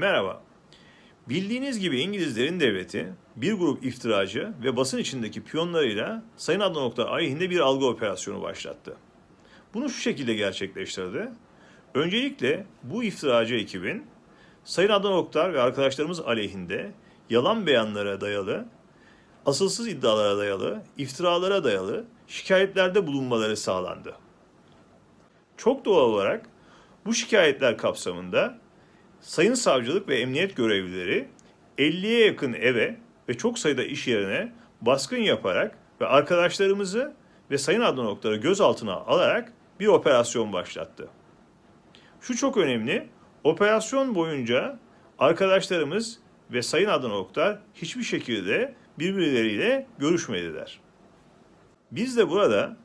Merhaba. Bildiğiniz gibi İngilizlerin devleti bir grup iftiracı ve basın içindeki piyonlarıyla Sayın Adnan Oktar aleyhinde bir algı operasyonu başlattı. Bunu şu şekilde gerçekleştirdi. Öncelikle bu iftiracı ekibin Sayın Adnan Oktar ve arkadaşlarımız aleyhinde yalan beyanlara dayalı, asılsız iddialara dayalı, iftiralara dayalı şikayetlerde bulunmaları sağlandı. Çok doğal olarak bu şikayetler kapsamında Sayın savcılık ve emniyet görevlileri 50'ye yakın eve ve çok sayıda iş yerine baskın yaparak ve arkadaşlarımızı ve Sayın Adnan Oktar'ı gözaltına alarak bir operasyon başlattı. Şu çok önemli, operasyon boyunca arkadaşlarımız ve Sayın Adnan Oktar hiçbir şekilde birbirleriyle görüşmediler. Biz de burada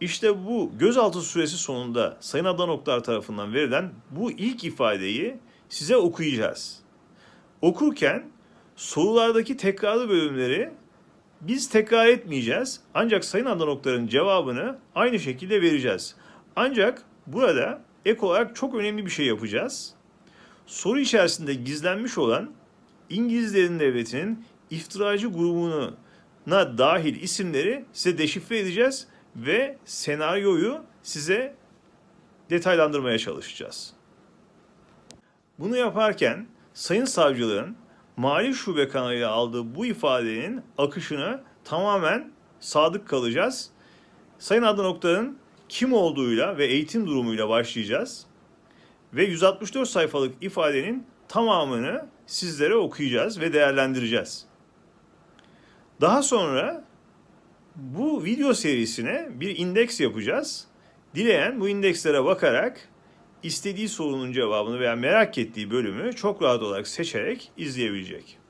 işte bu gözaltı süresi sonunda Sayın Adnan Oktar tarafından verilen bu ilk ifadeyi size okuyacağız. Okurken sorulardaki tekrarlı bölümleri biz tekrar etmeyeceğiz. Ancak Sayın Adnan Oktar'ın cevabını aynı şekilde vereceğiz. Ancak burada ek olarak çok önemli bir şey yapacağız. Soru içerisinde gizlenmiş olan İngilizlerin devletinin iftiracı grubunu na dahil isimleri size deşifre edeceğiz ve senaryoyu size detaylandırmaya çalışacağız. Bunu yaparken Sayın Savcılığın Mali Şube kanalıyla aldığı bu ifadenin akışını tamamen sadık kalacağız. Sayın Adnan Oktar'ın kim olduğuyla ve eğitim durumuyla başlayacağız. Ve 164 sayfalık ifadenin tamamını sizlere okuyacağız ve değerlendireceğiz. Daha sonra bu video serisine bir indeks yapacağız. Dileyen bu indekslere bakarak istediği sorunun cevabını veya merak ettiği bölümü çok rahat olarak seçerek izleyebilecek.